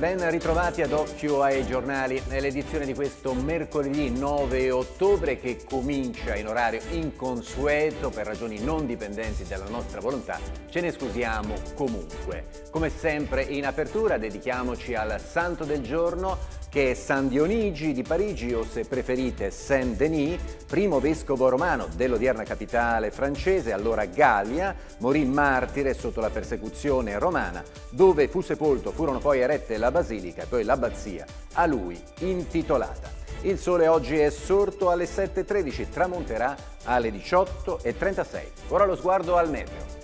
ben ritrovati ad occhio ai giornali. È l'edizione di questo mercoledì 9 ottobre che comincia in orario inconsueto per ragioni non dipendenti dalla nostra volontà. Ce ne scusiamo comunque. Come sempre in apertura dedichiamoci al santo del giorno che è San Dionigi di Parigi o se preferite Saint-Denis, primo vescovo romano dell'odierna capitale francese, allora Gallia, morì martire sotto la persecuzione romana, dove fu sepolto, furono poi erette la basilica e cioè poi l'abbazia a lui intitolata. Il sole oggi è sorto alle 7.13, tramonterà alle 18.36. Ora lo sguardo al meteo.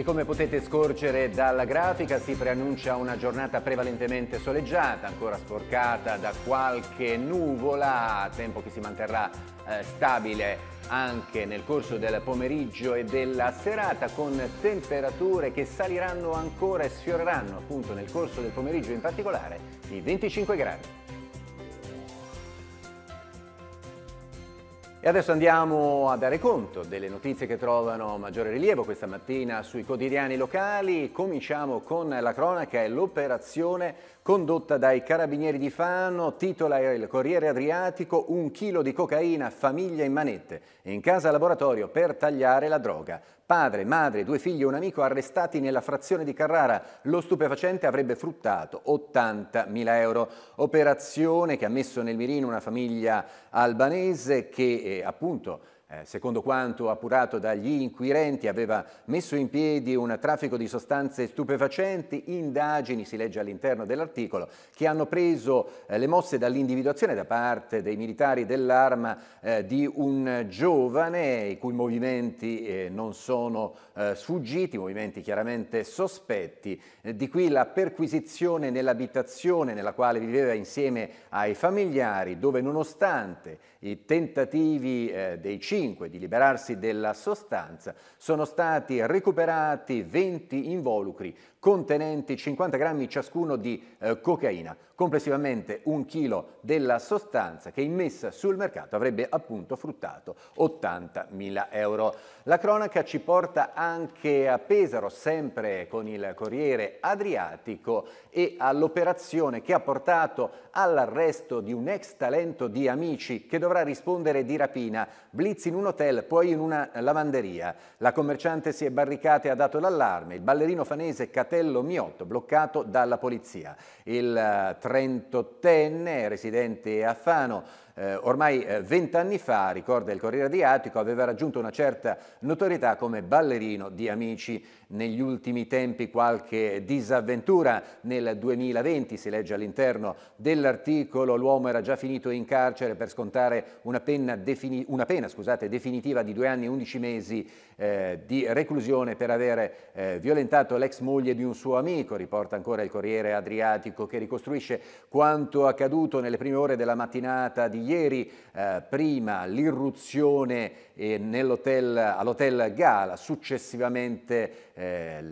E come potete scorgere dalla grafica si preannuncia una giornata prevalentemente soleggiata, ancora sporcata da qualche nuvola, tempo che si manterrà eh, stabile anche nel corso del pomeriggio e della serata con temperature che saliranno ancora e sfioreranno appunto nel corso del pomeriggio in particolare i 25 gradi. E adesso andiamo a dare conto delle notizie che trovano maggiore rilievo questa mattina sui quotidiani locali. Cominciamo con la cronaca e l'operazione condotta dai carabinieri di Fano, titola il Corriere Adriatico, un chilo di cocaina, famiglia in manette, in casa laboratorio per tagliare la droga. Padre, madre, due figli e un amico arrestati nella frazione di Carrara. Lo stupefacente avrebbe fruttato 80.000 euro. Operazione che ha messo nel mirino una famiglia albanese che eh, appunto eh, secondo quanto appurato dagli inquirenti, aveva messo in piedi un traffico di sostanze stupefacenti, indagini, si legge all'interno dell'articolo, che hanno preso eh, le mosse dall'individuazione da parte dei militari dell'arma eh, di un giovane i cui movimenti non sono sfuggiti, movimenti chiaramente sospetti, di qui la perquisizione nell'abitazione nella quale viveva insieme ai familiari, dove nonostante i tentativi dei cibi 5 di liberarsi della sostanza, sono stati recuperati 20 involucri contenenti 50 grammi ciascuno di eh, cocaina, complessivamente un chilo della sostanza che immessa sul mercato avrebbe appunto fruttato 80.000 euro. La cronaca ci porta anche a Pesaro, sempre con il Corriere Adriatico e all'operazione che ha portato all'arresto di un ex talento di Amici che dovrà rispondere di rapina, blitz in un hotel, poi in una lavanderia. La commerciante si è barricata e ha dato l'allarme, il ballerino fanese Catello Miotto bloccato dalla polizia. Il 38enne residente a Fano eh, ormai eh, vent'anni fa, ricorda il Corriere di Attico, aveva raggiunto una certa notorietà come ballerino di amici negli ultimi tempi qualche disavventura. Nel 2020 si legge all'interno dell'articolo l'uomo era già finito in carcere per scontare una, defini una pena scusate, definitiva di due anni e undici mesi eh, di reclusione per aver eh, violentato l'ex moglie di un suo amico, riporta ancora il Corriere Adriatico che ricostruisce quanto accaduto nelle prime ore della mattinata di ieri, eh, prima l'irruzione eh, all'hotel Gala, successivamente eh, eh,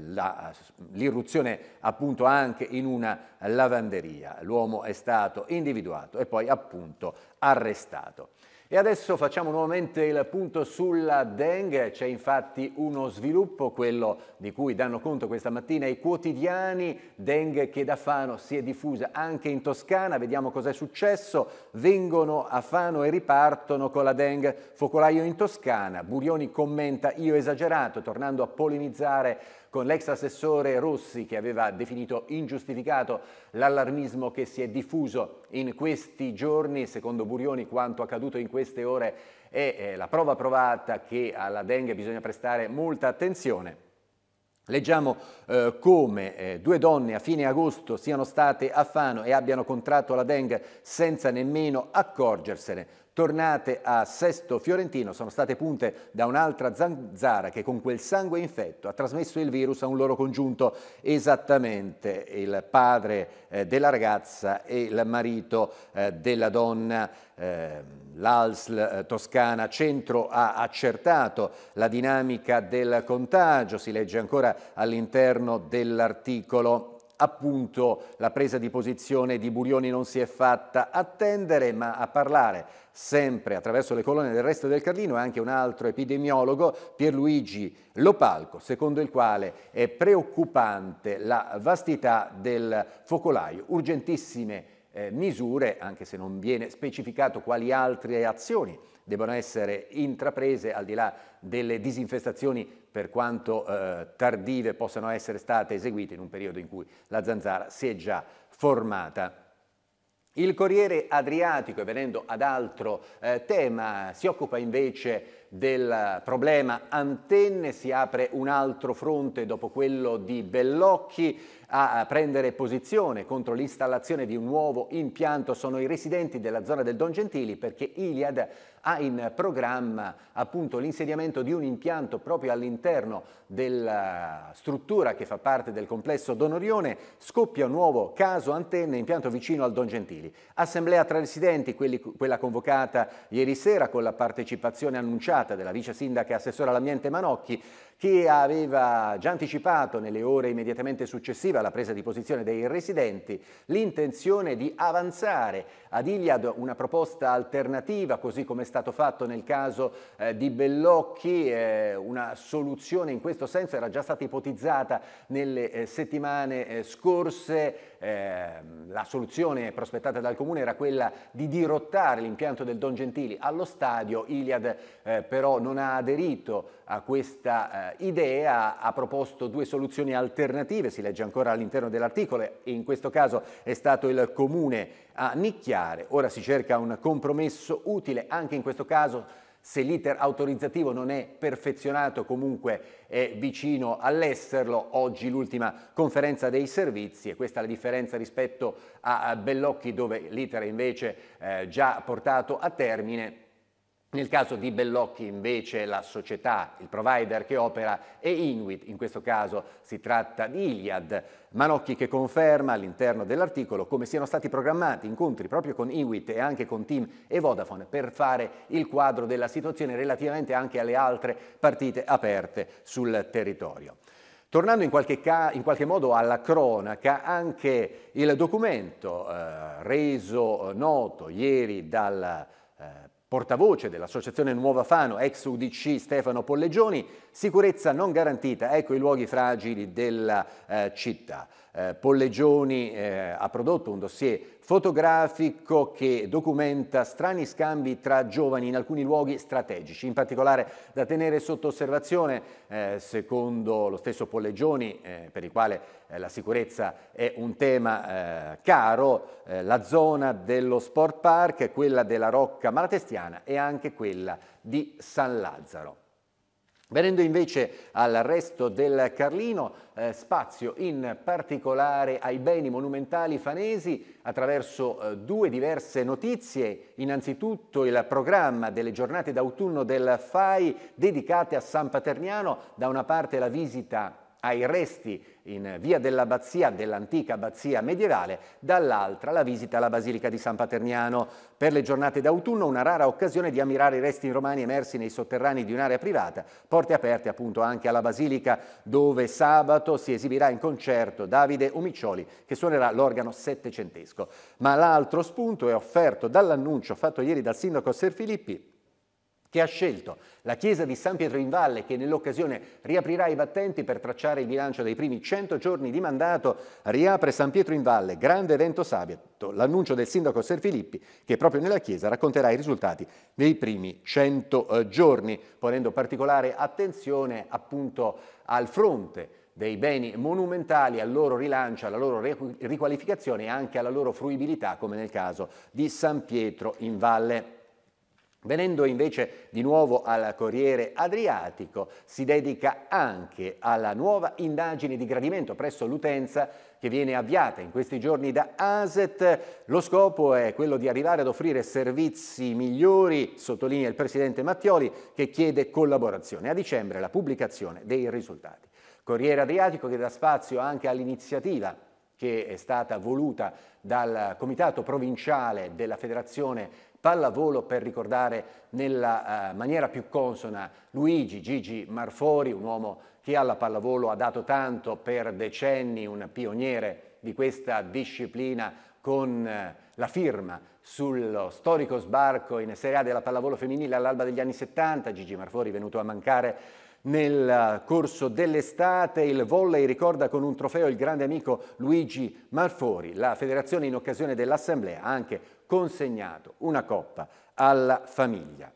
l'irruzione appunto anche in una lavanderia. L'uomo è stato individuato e poi appunto arrestato. E adesso facciamo nuovamente il punto sulla dengue, c'è infatti uno sviluppo, quello di cui danno conto questa mattina i quotidiani, dengue che da Fano si è diffusa anche in Toscana, vediamo cos'è successo, vengono a Fano e ripartono con la dengue, focolaio in Toscana, Burioni commenta io esagerato, tornando a polemizzare con l'ex assessore Rossi che aveva definito ingiustificato l'allarmismo che si è diffuso in questi giorni. Secondo Burioni quanto accaduto in queste ore è la prova provata che alla dengue bisogna prestare molta attenzione. Leggiamo eh, come eh, due donne a fine agosto siano state a Fano e abbiano contratto la dengue senza nemmeno accorgersene. Tornate a Sesto Fiorentino, sono state punte da un'altra zanzara che con quel sangue infetto ha trasmesso il virus a un loro congiunto, esattamente il padre eh, della ragazza e il marito eh, della donna. Ehm, eh, L'ALSL Toscana Centro ha accertato la dinamica del contagio, si legge ancora all'interno dell'articolo appunto la presa di posizione di Burioni non si è fatta attendere, ma a parlare sempre attraverso le colonne del resto del Carlino è anche un altro epidemiologo, Pierluigi Lopalco, secondo il quale è preoccupante la vastità del focolaio, urgentissime eh, misure, anche se non viene specificato quali altre azioni debbano essere intraprese al di là delle disinfestazioni per quanto eh, tardive possano essere state eseguite in un periodo in cui la zanzara si è già formata. Il Corriere Adriatico, e venendo ad altro eh, tema, si occupa invece del problema antenne, si apre un altro fronte dopo quello di Bellocchi, a prendere posizione contro l'installazione di un nuovo impianto sono i residenti della zona del Don Gentili perché Iliad ha in programma appunto l'insediamento di un impianto proprio all'interno della struttura che fa parte del complesso Don Orione, scoppia un nuovo caso antenne impianto vicino al Don Gentili. Assemblea tra residenti, quelli, quella convocata ieri sera con la partecipazione annunciata della vice sindaca e assessora all'ambiente Manocchi che aveva già anticipato nelle ore immediatamente successive relativa alla presa di posizione dei residenti l'intenzione di avanzare ad Iliad una proposta alternativa, così come è stato fatto nel caso eh, di Bellocchi, eh, una soluzione in questo senso era già stata ipotizzata nelle eh, settimane eh, scorse Ehm, la soluzione prospettata dal comune era quella di dirottare l'impianto del Don Gentili allo stadio, Iliad eh, però non ha aderito a questa eh, idea, ha proposto due soluzioni alternative, si legge ancora all'interno dell'articolo in questo caso è stato il comune a nicchiare, ora si cerca un compromesso utile anche in questo caso se l'iter autorizzativo non è perfezionato comunque è vicino all'esserlo, oggi l'ultima conferenza dei servizi e questa è la differenza rispetto a Bellocchi dove l'iter è invece eh, già portato a termine nel caso di Bellocchi invece la società, il provider che opera è Inuit, in questo caso si tratta di Iliad. Manocchi che conferma all'interno dell'articolo come siano stati programmati incontri proprio con Inuit e anche con Team e Vodafone per fare il quadro della situazione relativamente anche alle altre partite aperte sul territorio. Tornando in qualche, ca- in qualche, modo alla cronaca, anche il documento eh, reso eh, noto ieri dal Portavoce dell'associazione Nuova Fano, ex UDC Stefano Pollegioni, sicurezza non garantita, ecco i luoghi fragili della eh, città. Eh, Pollegioni eh, ha prodotto un dossier fotografico che documenta strani scambi tra giovani in alcuni luoghi strategici, in particolare da tenere sotto osservazione, eh, secondo lo stesso Pollegioni, eh, per il quale eh, la sicurezza è un tema caro, la zona dello Sport Park, quella della Rocca Malatestiana, italiana e anche quella di San Lazzaro. Venendo invece al resto del Carlino, eh, spazio in particolare ai beni monumentali fanesi attraverso eh, due diverse notizie. Innanzitutto il programma delle giornate d'autunno del FAI dedicate a San Paterniano, da una parte la visita ai resti in via dell'abbazia, dell'antica abbazia medievale, dall'altra la visita alla Basilica di San Paterniano. Per le giornate d'autunno una rara occasione di ammirare i resti romani emersi nei sotterranei di un'area privata, porte aperte appunto anche alla Basilica dove sabato si esibirà in concerto Davide Umiccioli che suonerà l'organo settecentesco. Ma l'altro spunto è offerto dall'annuncio fatto ieri dal sindaco Ser Filippi, che ha scelto la chiesa di San Pietro in Valle che nell'occasione riaprirà i battenti per tracciare il bilancio dei primi 100 giorni di mandato, riapre San Pietro in Valle, grande evento sabato, l'annuncio del sindaco Ser Filippi che proprio nella chiesa racconterà i risultati dei primi 100 eh, giorni, ponendo particolare attenzione appunto al fronte dei beni monumentali, al loro rilancio, alla loro riqualificazione e anche alla loro fruibilità, come nel caso di San Pietro in Valle. Venendo invece di nuovo al Corriere Adriatico, si dedica anche alla nuova indagine di gradimento presso l'utenza che viene avviata in questi giorni da ASET. Lo scopo è quello di arrivare ad offrire servizi migliori, sottolinea il Presidente Mattioli, che chiede collaborazione. A dicembre la pubblicazione dei risultati. Corriere Adriatico che dà spazio anche all'iniziativa che è stata voluta dal Comitato Provinciale della Federazione pallavolo per ricordare nella eh, maniera più consona Luigi Gigi Marfori, un uomo che alla pallavolo ha dato tanto per decenni, un pioniere di questa disciplina con eh, la firma sullo storico sbarco in Serie A della pallavolo femminile all'alba degli anni 70, Gigi Marfori è venuto a mancare nel eh, corso dell'estate il volley ricorda con un trofeo il grande amico Luigi Marfori. La federazione in occasione dell'assemblea ha anche consegnato una coppa alla famiglia.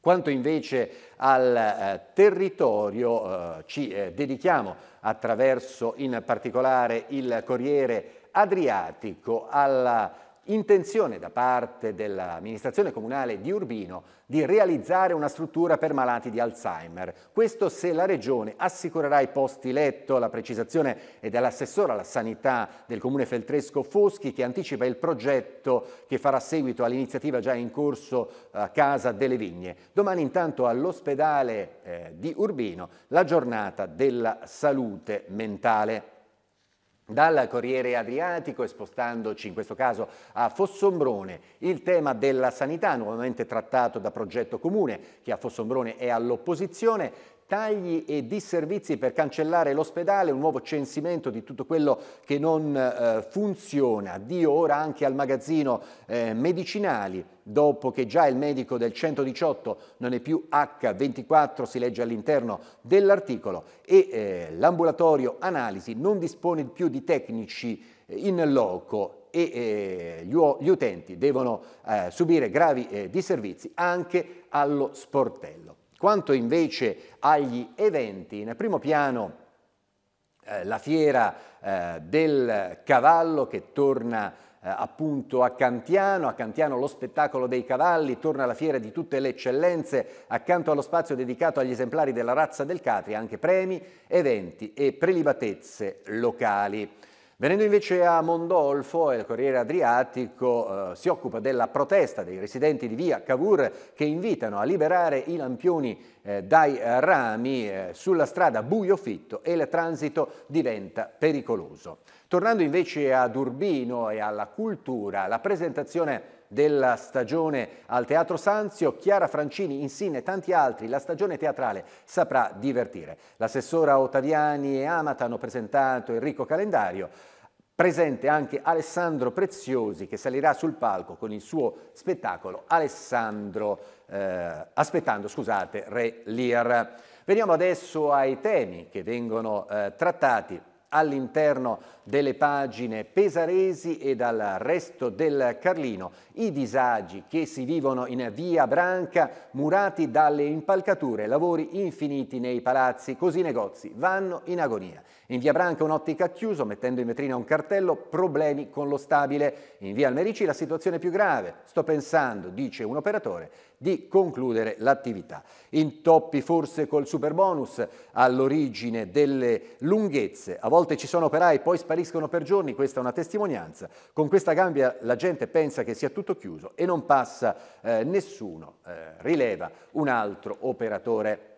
Quanto invece al eh, territorio eh, ci eh, dedichiamo attraverso in particolare il Corriere Adriatico alla intenzione da parte dell'amministrazione comunale di Urbino di realizzare una struttura per malati di Alzheimer. Questo se la Regione assicurerà i posti letto, la precisazione è dell'assessore alla sanità del comune feltresco Foschi che anticipa il progetto che farà seguito all'iniziativa già in corso a Casa delle Vigne. Domani intanto all'ospedale eh, di Urbino la giornata della salute mentale dal Corriere Adriatico e spostandoci in questo caso a Fossombrone il tema della sanità nuovamente trattato da Progetto Comune che a Fossombrone è all'opposizione tagli e disservizi per cancellare l'ospedale, un nuovo censimento di tutto quello che non eh, funziona, Dio ora anche al magazzino eh, medicinali, dopo che già il medico del 118 non è più H24, si legge all'interno dell'articolo, e eh, l'ambulatorio analisi non dispone più di tecnici eh, in loco e eh, gli, utenti devono eh, subire gravi eh, disservizi anche allo sportello. Quanto invece agli eventi, nel primo piano eh, la fiera eh, del cavallo che torna eh, appunto a Cantiano, a Cantiano lo spettacolo dei cavalli, torna la fiera di tutte le eccellenze, accanto allo spazio dedicato agli esemplari della razza del Catria, anche premi, eventi e prelibatezze locali. Venendo invece a Mondolfo, il Corriere Adriatico eh, si occupa della protesta dei residenti di via Cavour che invitano a liberare i lampioni eh, dai rami eh, sulla strada Buio Fitto e il transito diventa pericoloso. Tornando invece ad Urbino e alla cultura, la presentazione della stagione al Teatro Sanzio, Chiara Francini, Insin e tanti altri la stagione teatrale saprà divertire. L'assessora Ottaviani e Amata hanno presentato Enrico Calendario, presente anche Alessandro Preziosi che salirà sul palco con il suo spettacolo Alessandro, eh, aspettando scusate, Re Lear. Veniamo adesso ai temi che vengono eh, trattati All'interno delle pagine pesaresi e dal resto del Carlino i disagi che si vivono in via Branca murati dalle impalcature, lavori infiniti nei palazzi, così i negozi vanno in agonia. In via Branca un'ottica chiuso mettendo in vetrina un cartello problemi con lo stabile. In via Almerici la situazione è più grave, sto pensando, dice un operatore, di concludere l'attività. Intoppi forse col super bonus all'origine delle lunghezze. A volte ci sono operai, e poi spariscono per giorni, questa è una testimonianza. Con questa gambia la gente pensa che sia tutto chiuso e non passa eh, nessuno, eh, rileva un altro operatore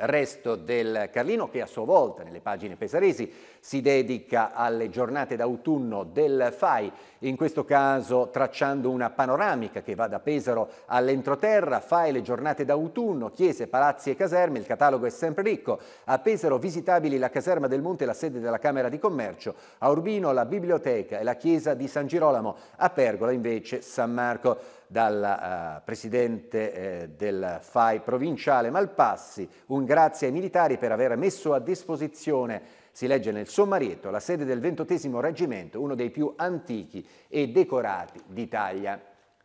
resto del Carlino che a sua volta nelle pagine pesaresi si dedica alle giornate d'autunno del FAI, in questo caso tracciando una panoramica che va da Pesaro all'entroterra, FAI le giornate d'autunno, chiese, palazzi e caserme, il catalogo è sempre ricco, a Pesaro visitabili la caserma del Monte e la sede della Camera di Commercio, a Urbino la biblioteca e la chiesa di San Girolamo, a Pergola invece San Marco dal uh, presidente eh, del FAI provinciale Malpassi, un grazie ai militari per aver messo a disposizione, si legge nel sommarietto, la sede del ventottesimo reggimento, uno dei più antichi e decorati d'Italia.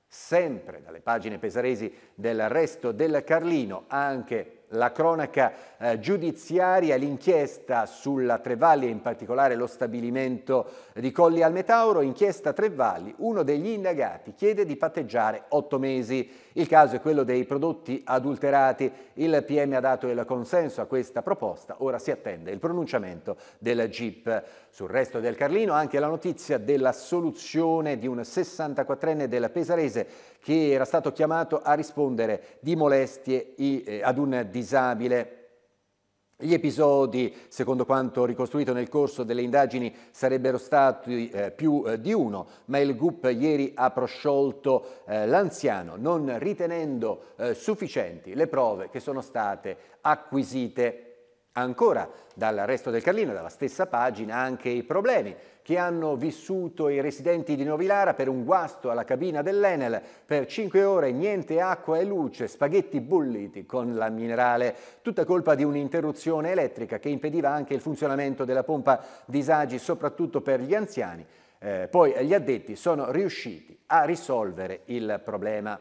Sempre dalle pagine pesaresi del resto del Carlino, anche la cronaca eh, giudiziaria, l'inchiesta sulla Tre Valli e in particolare lo stabilimento di Colli al Metauro, inchiesta Tre Valli, uno degli indagati chiede di patteggiare otto mesi. Il caso è quello dei prodotti adulterati, il PM ha dato il consenso a questa proposta, ora si attende il pronunciamento della GIP. Sul resto del Carlino anche la notizia dell'assoluzione di un 64enne della Pesarese che era stato chiamato a rispondere di molestie eh, ad un disabile. Gli episodi, secondo quanto ricostruito nel corso delle indagini, sarebbero stati eh, più eh, di uno, ma il GUP ieri ha prosciolto eh, l'anziano, non ritenendo eh, sufficienti le prove che sono state acquisite. Ancora dal resto del Carlino, dalla stessa pagina, anche i problemi che hanno vissuto i residenti di Novilara per un guasto alla cabina dell'Enel. Per 5 ore niente acqua e luce, spaghetti bulliti con la minerale. Tutta colpa di un'interruzione elettrica che impediva anche il funzionamento della pompa disagi, soprattutto per gli anziani. Eh, poi gli addetti sono riusciti a risolvere il problema.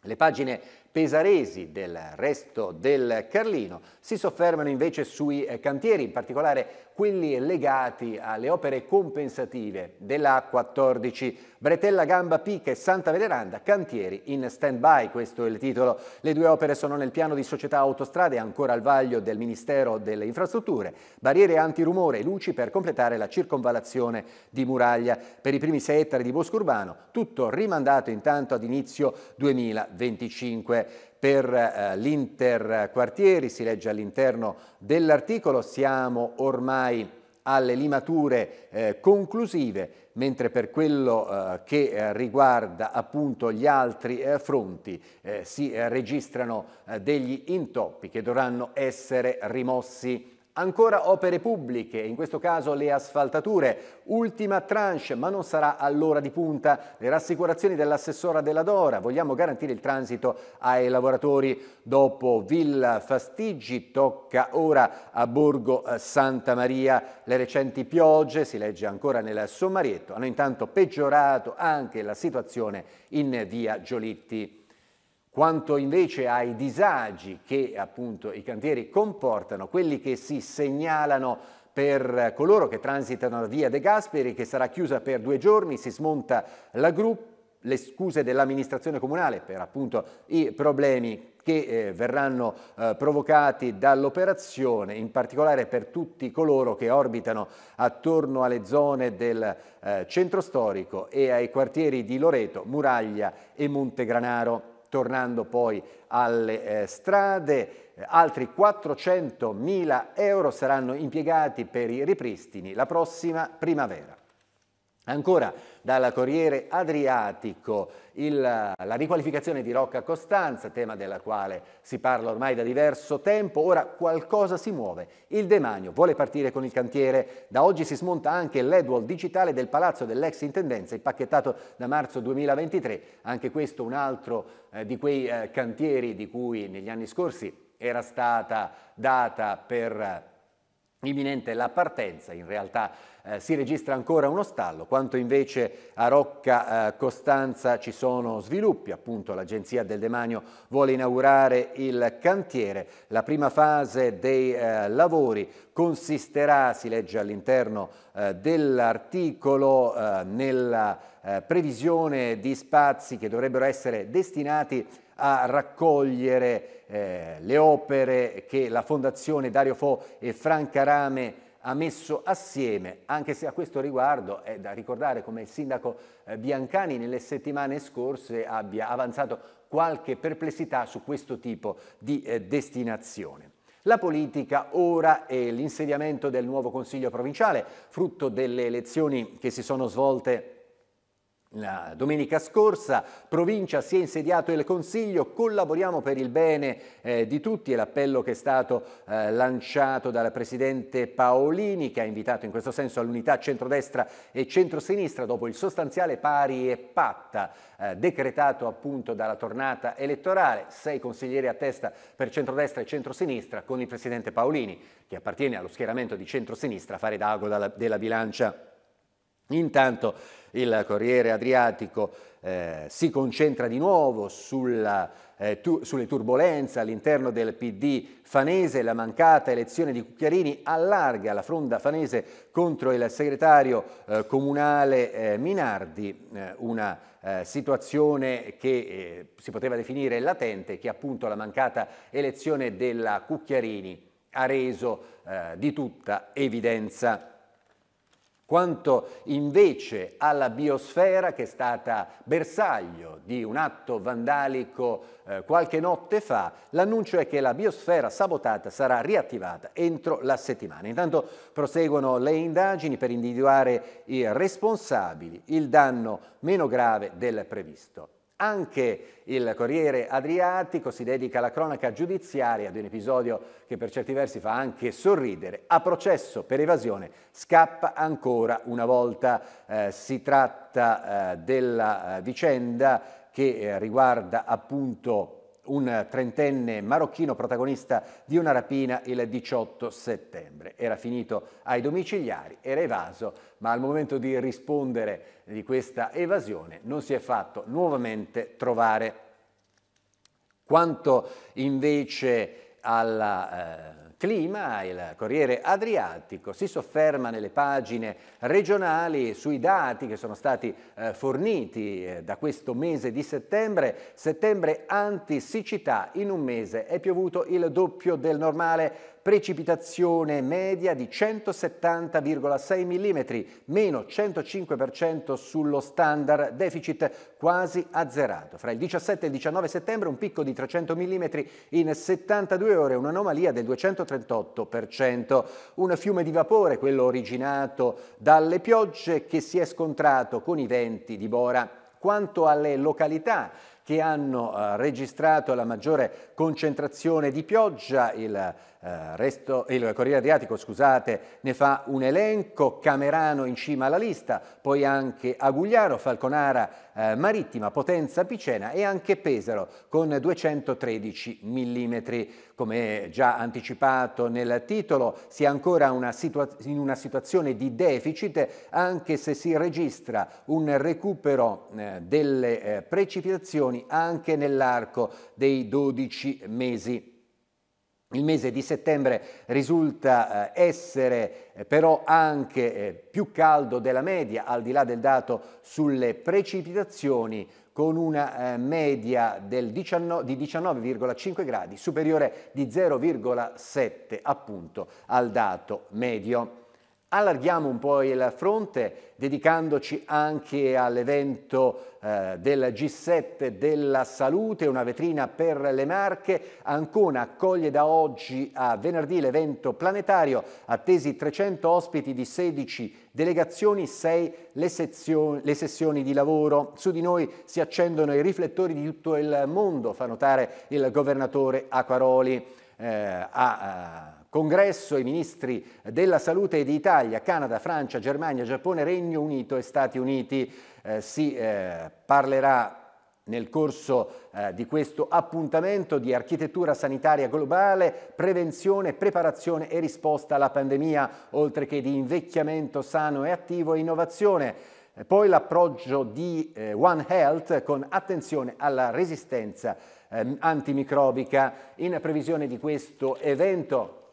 Le pagine pesaresi del resto del Carlino si soffermano invece sui eh, cantieri, in particolare quelli legati alle opere compensative della 14 Bretella Gamba Pica e Santa Veneranda, cantieri in stand-by, questo è il titolo. Le due opere sono nel piano di società autostrade ancora al vaglio del Ministero delle Infrastrutture, barriere antirumore e luci per completare la circonvalazione di Muraglia. Per i primi sei ettari di bosco urbano, tutto rimandato intanto ad inizio 2025 per eh, l'interquartieri, si legge all'interno dell'articolo, siamo ormai alle limature eh, conclusive, mentre per quello eh, che eh, riguarda appunto gli altri eh, fronti eh, si eh, registrano degli intoppi che dovranno essere rimossi Ancora opere pubbliche, in questo caso le asfaltature, ultima tranche ma non sarà all'ora di punta. Le rassicurazioni dell'assessora della Dora, vogliamo garantire il transito ai lavoratori. Dopo Villa Fastigi. tocca ora a Borgo eh, Santa Maria. Le recenti piogge, si legge ancora nel sommarietto, hanno intanto peggiorato anche la situazione in via Giolitti. Quanto invece ai disagi che appunto i cantieri comportano, quelli che si segnalano per coloro che transitano la via De Gasperi, che sarà chiusa per due giorni, si smonta la gru, le scuse dell'amministrazione comunale per appunto i problemi che eh, verranno eh, provocati dall'operazione, in particolare per tutti coloro che orbitano attorno alle zone del eh, centro storico e ai quartieri di Loreto, Muraglia e Montegranaro. Tornando poi alle eh, strade, eh, altri 400 mila euro saranno impiegati per i ripristini la prossima primavera. Ancora dal Corriere Adriatico il, la riqualificazione di Rocca Costanza, tema della quale si parla ormai da diverso tempo, ora qualcosa si muove. Il demanio vuole partire con il cantiere, da oggi si smonta anche l'Edwall digitale del palazzo dell'ex intendenza, impacchettato da marzo 2023, anche questo un altro eh, di quei eh, cantieri di cui negli anni scorsi era stata data per eh, imminente la partenza, in realtà eh, si registra ancora uno stallo, quanto invece a Rocca eh, Costanza ci sono sviluppi, appunto l'Agenzia del Demanio vuole inaugurare il cantiere, la prima fase dei eh, lavori consisterà, si legge all'interno eh, dell'articolo, eh, nella previsione di spazi che dovrebbero essere destinati a raccogliere eh, le opere che la Fondazione Dario Fo e Franca Rame ha messo assieme, anche se a questo riguardo è da ricordare come il sindaco eh, Biancani nelle settimane scorse abbia avanzato qualche perplessità su questo tipo di eh, destinazione. La politica ora e l'insediamento del nuovo Consiglio provinciale, frutto delle elezioni che si sono svolte la domenica scorsa provincia si è insediato il Consiglio, collaboriamo per il bene eh, di tutti e l'appello che è stato eh, lanciato dalla Presidente Paolini che ha invitato in questo senso all'unità centrodestra e centrosinistra dopo il sostanziale pari e patta eh, decretato appunto dalla tornata elettorale, sei consiglieri a testa per centrodestra e centrosinistra con il Presidente Paolini che appartiene allo schieramento di centrosinistra a fare d'ago della bilancia Intanto il Corriere Adriatico eh, si concentra di nuovo sulla, eh, tu, sulle turbulenze all'interno del PD fanese, la mancata elezione di Cucchiarini allarga la fronda fanese contro il segretario eh, comunale eh, Minardi, eh, una eh, situazione che si poteva definire latente, che appunto la mancata elezione della Cucchiarini ha reso di tutta evidenza quanto invece alla biosfera che è stata bersaglio di un atto vandalico eh, qualche notte fa, l'annuncio è che la biosfera sabotata sarà riattivata entro la settimana. Intanto proseguono le indagini per individuare i responsabili, il danno meno grave del previsto. Anche il Corriere Adriatico si dedica alla cronaca giudiziaria di un episodio che per certi versi fa anche sorridere. A processo per evasione scappa ancora una volta. Eh, si tratta eh, della eh, vicenda che eh, riguarda appunto un trentenne marocchino protagonista di una rapina il 18 settembre. Era finito ai domiciliari, era evaso, ma al momento di rispondere di questa evasione non si è fatto nuovamente trovare. Quanto invece alla... Eh, clima, il Corriere Adriatico si sofferma nelle pagine regionali sui dati che sono stati eh, forniti eh, da questo mese di settembre, settembre anti-siccità in un mese, è piovuto il doppio del normale, precipitazione media di 170,6 mm, meno 105% sullo standard, deficit quasi azzerato. Fra il 17 e il 19 settembre un picco di 300 mm in 72 ore, un'anomalia del 238%. Un fiume di vapore, quello originato dalle piogge, che si è scontrato con i venti di Bora. Quanto alle località, che hanno eh, registrato la maggiore concentrazione di pioggia, il eh, Resto, il Corriere Adriatico scusate, ne fa un elenco, Camerano in cima alla lista, poi anche Agugliaro, Falconara eh, Marittima, Potenza Picena e anche Pesaro con 213 mm come già anticipato nel titolo, si è ancora una in una situazione di deficit, anche se si registra un recupero eh, delle eh, precipitazioni anche nell'arco dei 12 mesi. Il mese di settembre risulta eh, essere eh, però anche eh, più caldo della media, al di là del dato sulle precipitazioni, con una eh, media 19, di 19,5 gradi superiore di 0,7 appunto al dato medio. Allarghiamo un po' il fronte dedicandoci anche all'evento eh, del G7 della salute, una vetrina per le Marche. Ancona accoglie da oggi a venerdì l'evento planetario, attesi 300 ospiti di 16 delegazioni, 6 le, sezioni, le sessioni di lavoro. Su di noi si accendono i riflettori di tutto il mondo, fa notare il governatore Acquaroli. Eh, a, a eh, congresso i ministri della salute di Italia, Canada, Francia, Germania, Giappone, Regno Unito e Stati Uniti. Eh, si eh, parlerà nel corso eh, di questo appuntamento di architettura sanitaria globale, prevenzione, preparazione e risposta alla pandemia, oltre che di invecchiamento sano e attivo e innovazione. Eh, poi l'approccio di eh, One Health con attenzione alla resistenza ehm, antimicrobica in previsione di questo evento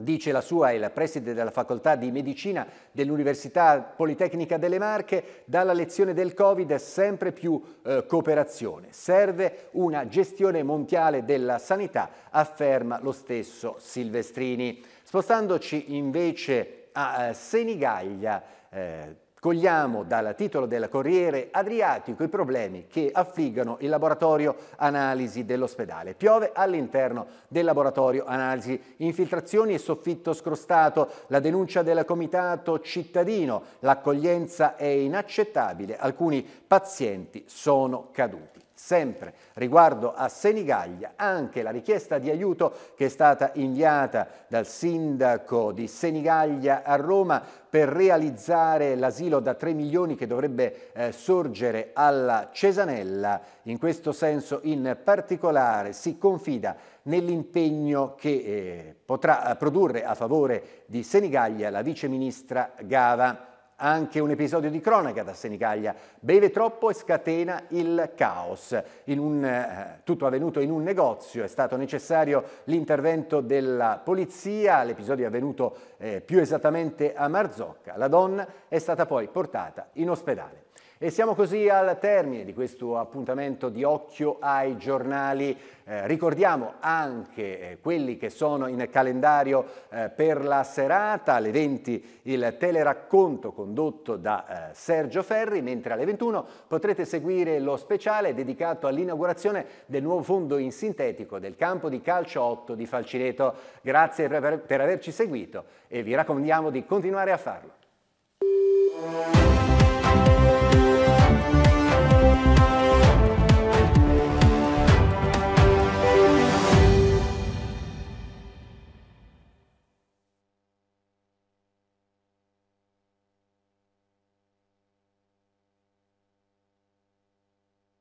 Dice la sua la preside della facoltà di medicina dell'Università Politecnica delle Marche, dalla lezione del Covid è sempre più eh, cooperazione, serve una gestione mondiale della sanità, afferma lo stesso Silvestrini. Spostandoci invece a eh, Senigaglia, eh, Cogliamo dal titolo del Corriere Adriatico i problemi che affliggono il laboratorio analisi dell'ospedale. Piove all'interno del laboratorio analisi, infiltrazioni e soffitto scrostato, la denuncia del comitato cittadino, l'accoglienza è inaccettabile, alcuni pazienti sono caduti. Sempre riguardo a Senigallia, anche la richiesta di aiuto che è stata inviata dal sindaco di Senigallia a Roma per realizzare l'asilo da 3 milioni che dovrebbe eh, sorgere alla Cesanella. In questo senso in particolare si confida nell'impegno che eh, potrà produrre a favore di Senigallia la viceministra Gava. Anche un episodio di cronaca da Senigallia. Beve troppo e scatena il caos. Un, eh, tutto avvenuto in un negozio, è stato necessario l'intervento della polizia, l'episodio è avvenuto eh, più esattamente a Marzocca. La donna è stata poi portata in ospedale. E siamo così al termine di questo appuntamento di Occhio ai giornali. Eh, ricordiamo anche eh, quelli che sono in calendario eh, per la serata, alle 20 il teleracconto condotto da eh, Sergio Ferri, mentre alle 21 potrete seguire lo speciale dedicato all'inaugurazione del nuovo fondo in sintetico del campo di calcio 8 di Falcineto. Grazie per, per averci seguito e vi raccomandiamo di continuare a farlo.